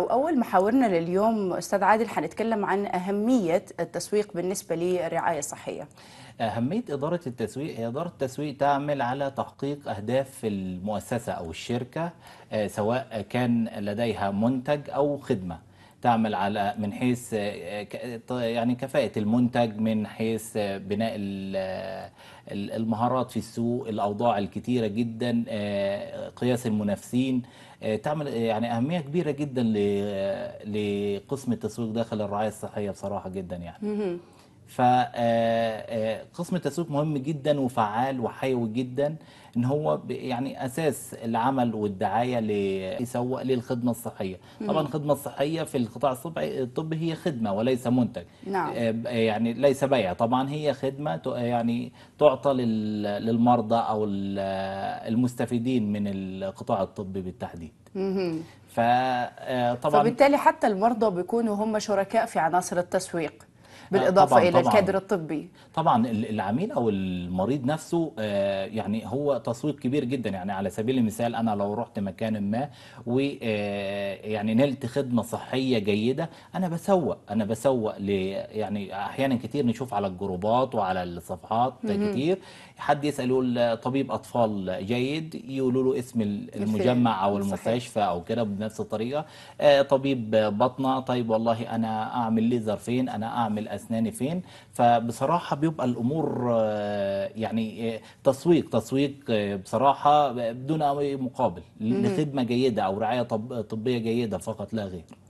وأول محاورنا لليوم أستاذ عادل حنتكلم عن أهمية التسويق بالنسبة للرعاية الصحية أهمية إدارة التسويق هي إدارة التسويق تعمل على تحقيق أهداف المؤسسة أو الشركة آه، سواء كان لديها منتج أو خدمة تعمل على من حيث آه، يعني كفاءة المنتج من حيث آه، بناء آه، المهارات في السوق الأوضاع الكتيرة جدا قياس المنافسين تعمل يعني أهمية كبيرة جدا لقسم التسويق داخل الرعاية الصحية بصراحة جدا يعني فقسم آه، آه، التسويق مهم جدا وفعال وحيوي جدا ان هو يعني اساس العمل والدعايه يسوق للخدمه الصحيه طبعا الخدمه الصحيه في القطاع الطبي هي خدمه وليس منتج نعم. آه، يعني ليس بيع طبعا هي خدمه يعني تعطى للمرضى او المستفيدين من القطاع الطبي بالتحديد فطبعا فبالتالي حتى المرضى بيكونوا هم شركاء في عناصر التسويق آه، بالاضافه طبعاً الى طبعاً الكادر الطبي طبعا العميل او المريض نفسه آه، يعني هو تسويق كبير جدا يعني على سبيل المثال انا لو رحت مكان ما و آه، يعني نلت خدمه صحيه جيده انا بسوق انا بسوق ل يعني احيانا كتير نشوف على الجروبات وعلى الصفحات كتير حد يسال يقول طبيب اطفال جيد يقولوا له اسم المجمع او المستشفى او كده بنفس الطريقه طبيب بطنه طيب والله انا اعمل ليزر فين انا اعمل الاسنان فين فبصراحه بيبقى الامور آه، يعني آه، تسويق تسويق آه، بصراحه بدون اي مقابل لخدمه جيده او رعايه طبيه جيده فقط لا غير